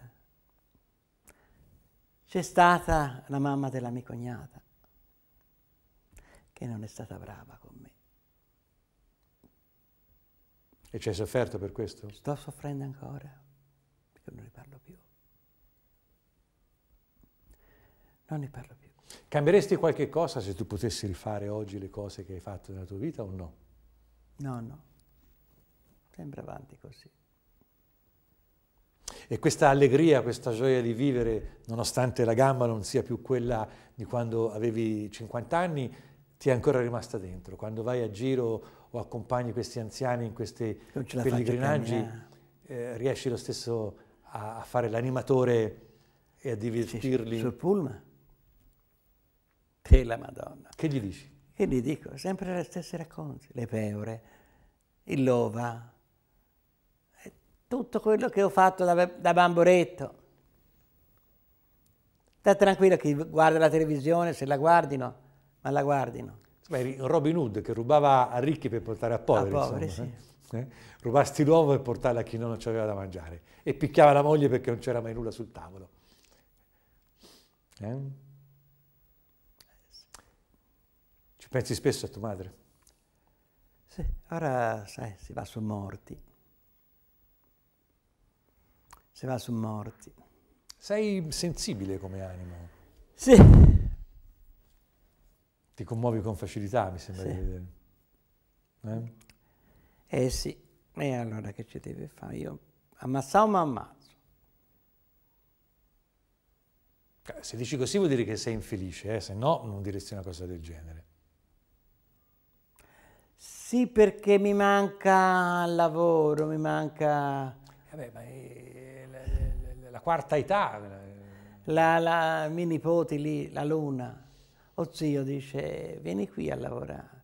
C'è stata la mamma della mia cognata, che non è stata brava con me. E ci hai sofferto per questo? Sto soffrendo ancora, perché non ne parlo più. Non ne parlo più. Cambieresti qualche cosa se tu potessi rifare oggi le cose che hai fatto nella tua vita o no? No, no. Sempre avanti così. E questa allegria, questa gioia di vivere, nonostante la gamba non sia più quella di quando avevi 50 anni, ti è ancora rimasta dentro. Quando vai a giro o accompagni questi anziani in questi pellegrinaggi, eh. eh, riesci lo stesso a, a fare l'animatore e a divertirli? Sul pullman? Che la Madonna. Che gli dici? Che gli dico sempre le stesse racconti, le peore, il lova, eh, tutto quello che ho fatto da, da bamboretto. Sta tranquillo chi guarda la televisione, se la guardino, ma la guardino eri Robin Hood che rubava a ricchi per portare a poveri. A poveri insomma, sì. eh? eh? Rubasti l'uovo per portarlo a chi non aveva da mangiare. E picchiava la moglie perché non c'era mai nulla sul tavolo. Eh? Ci pensi spesso a tua madre? Sì, ora sai, si va su morti. Si va su morti. Sei sensibile come anima? Sì. Ti commuovi con facilità, mi sembra sì. di vedere. Eh? eh? sì, e allora che ci deve fare? Io ammazzavo ma ammazzo. Se dici così vuol dire che sei infelice, eh? se no non diresti una cosa del genere. Sì, perché mi manca lavoro, mi manca... Vabbè, eh ma è eh, la, la, la, quarta età. Eh. La, la, mia nipote lì, la luna, o oh, zio dice vieni qui a lavorare.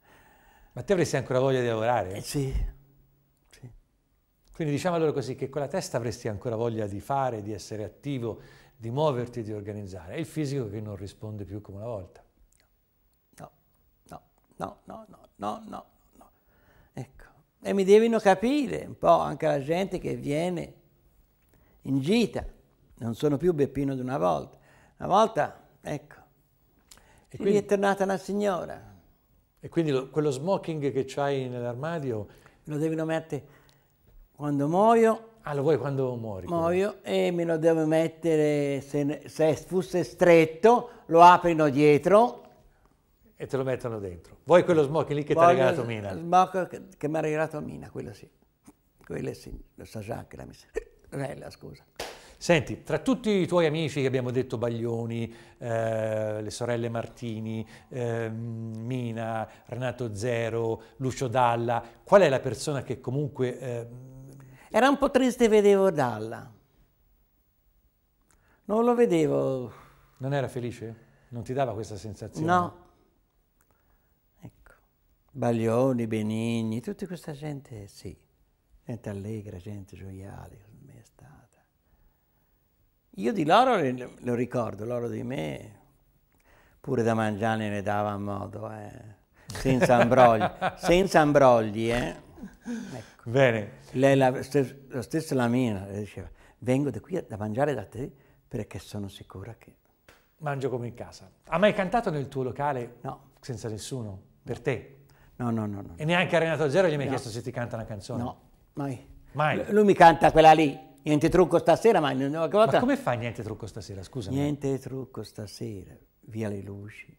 Ma te avresti ancora voglia di lavorare? Eh sì. sì. Quindi diciamo allora così che con la testa avresti ancora voglia di fare, di essere attivo, di muoverti, di organizzare. E il fisico che non risponde più come una volta. No, no, no, no, no, no, no. no. Ecco. E mi devono capire un po' anche la gente che viene in gita. Non sono più Beppino di una volta. Una volta, ecco, e quindi, è tornata la signora. E quindi lo, quello smoking che c'hai nell'armadio... Me lo devono mettere quando muoio. Ah, lo vuoi quando muori? Muoio quindi. e me lo devo mettere, se, se fosse stretto, lo aprono dietro e te lo mettono dentro. Vuoi quello smoking lì che ti ha regalato Mina? Il smoking che, che mi ha regalato Mina, quello sì. Quello sì, lo sa so già anche la mia Bella, scusa. Senti, tra tutti i tuoi amici che abbiamo detto Baglioni, eh, le sorelle Martini, eh, Mina, Renato Zero, Lucio Dalla, qual è la persona che comunque... Eh... Era un po' triste, vedevo Dalla. Non lo vedevo. Non era felice? Non ti dava questa sensazione? No. Ecco. Baglioni, Benigni, tutta questa gente, sì. Gente allegra, gente gioiale. Io di loro lo ricordo, loro di me, pure da mangiare ne dava modo, eh. senza ambrogli, senza ambrogli. Eh. Ecco. Bene. Lei la, stes, lo stesso la mia, diceva, vengo da qui da mangiare da te perché sono sicura che... Mangio come in casa. Ha mai cantato nel tuo locale? No. Senza nessuno? Per te? No, no, no. no. E neanche a Renato Zero gli hai mai no. chiesto se ti canta una canzone? No, mai. Mai? L lui mi canta quella lì. Niente trucco stasera, ma in una volta... Ma come fai niente trucco stasera, scusami? Niente trucco stasera, via le luci.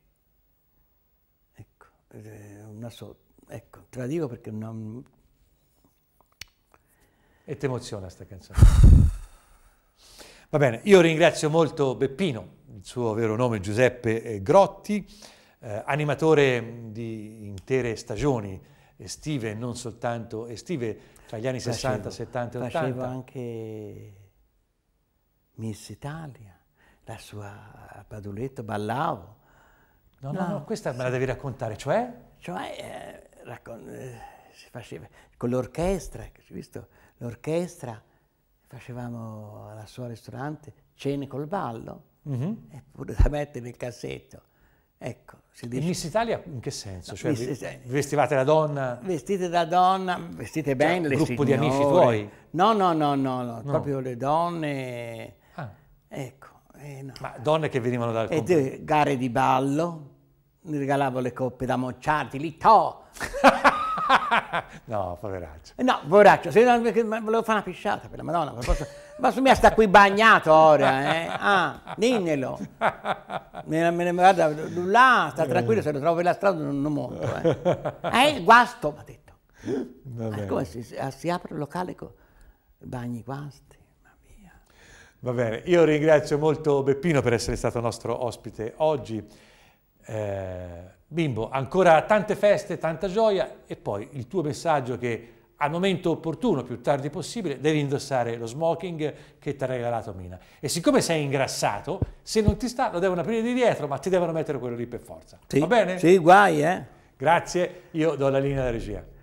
Ecco, eh, una so... Ecco, te la dico perché non... E ti emoziona sta canzone. Va bene, io ringrazio molto Beppino, il suo vero nome Giuseppe eh, Grotti, eh, animatore di intere stagioni estive, non soltanto estive, tra gli anni 60, 70 e 80. Facevo anche Miss Italia, la sua paduletta, ballavo. No, no, no, no questa sì. me la devi raccontare, cioè? Cioè, eh, raccon eh, si faceva con l'orchestra, visto? L'orchestra, facevamo alla sua ristorante cene col ballo, mm -hmm. e pure da mettere nel cassetto. Ecco, si dice... Miss Italia in che senso? No, cioè, Miss... Vestivate da donna? Vestite da donna, vestite cioè, bene cioè, Un gruppo signore. di amici tuoi? No, no, no, no, no. proprio le donne... Ah. Ecco. Eh, no. Ma donne che venivano dal... E te, gare di ballo, mi regalavo le coppe da mocciarti, lì to! no, poveraccio. No, poveraccio, se, volevo fare una pisciata per la Madonna, per forza... Ma su mia sta qui bagnato ora, eh? Ah, dimmelo. Me, me, guarda, là, sta tranquillo, se lo trovo per la strada non, non monto, eh. Eh, guasto, mi ha detto. Ma ah, come si, ah, si, apre il locale con bagni guasti? Va bene, io ringrazio molto Beppino per essere stato nostro ospite oggi. Eh, bimbo, ancora tante feste, tanta gioia e poi il tuo messaggio che al momento opportuno, più tardi possibile, devi indossare lo smoking che ti ha regalato Mina. E siccome sei ingrassato, se non ti sta lo devono aprire di dietro, ma ti devono mettere quello lì per forza. Sì, Va bene? Sì, guai, eh. Grazie, io do la linea alla regia.